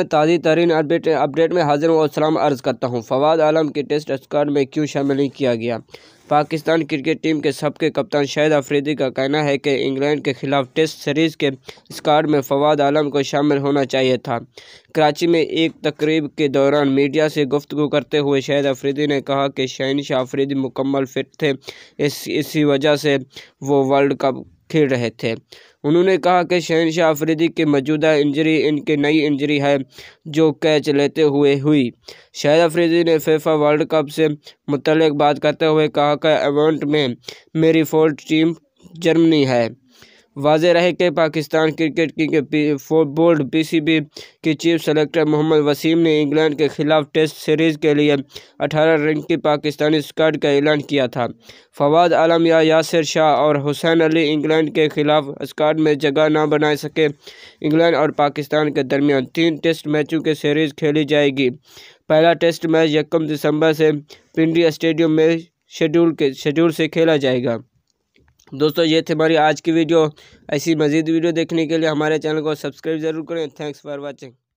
में ताज़ी तरीन अपडेट अपडेट में हाजिर हूँ और सलाम अर्ज़ करता हूँ फवाद आलम के टेस्ट स्क्वाड में क्यों शामिल नहीं किया गया पाकिस्तान क्रिकेट टीम के सबके कप्तान शाहिद अफरीदी का कहना है कि इंग्लैंड के खिलाफ टेस्ट सीरीज़ के स्क्वाड में फवाद आलम को शामिल होना चाहिए था कराची में एक तकरीब के दौरान मीडिया से गुफ्तु करते हुए शाहिद अफरीदी ने कहा कि शहनशाह शाह अफरीदी मुकम्मल फिट थे इस इसी वजह से वो वर्ल्ड कप खेल रहे थे उन्होंने कहा कि शहनशाह आफरीदी की मौजूदा इंजरी इनकी नई इंजरी है जो कैच लेते हुए हुई शहद आफरीदी ने फेफा वर्ल्ड कप से मुतलक बात करते हुए कहा कि एवंट में मेरी फोर्थ टीम जर्मनी है वाज रहे कि पाकिस्तान क्रिकेट की बोर्ड पीसीबी के चीफ सेलेक्टर मोहम्मद वसीम ने इंग्लैंड के खिलाफ टेस्ट सीरीज़ के लिए 18 रन की पाकिस्तानी स्क्वाड का ऐलान किया था फवाद आलम या यासिर शाह और हुसैन अली इंग्लैंड के खिलाफ स्क्वाड में जगह ना बना सके इंग्लैंड और पाकिस्तान के दरमियान तीन टेस्ट मैचों की सीरीज़ खेली जाएगी पहला टेस्ट मैच यकम दिसंबर से पिंडी स्टेडियम में शेड्यूल के शेड्यूल से खेला जाएगा दोस्तों ये थे हमारी आज की वीडियो ऐसी मज़ीद वीडियो देखने के लिए हमारे चैनल को सब्सक्राइब ज़रूर करें थैंक्स फॉर वॉचिंग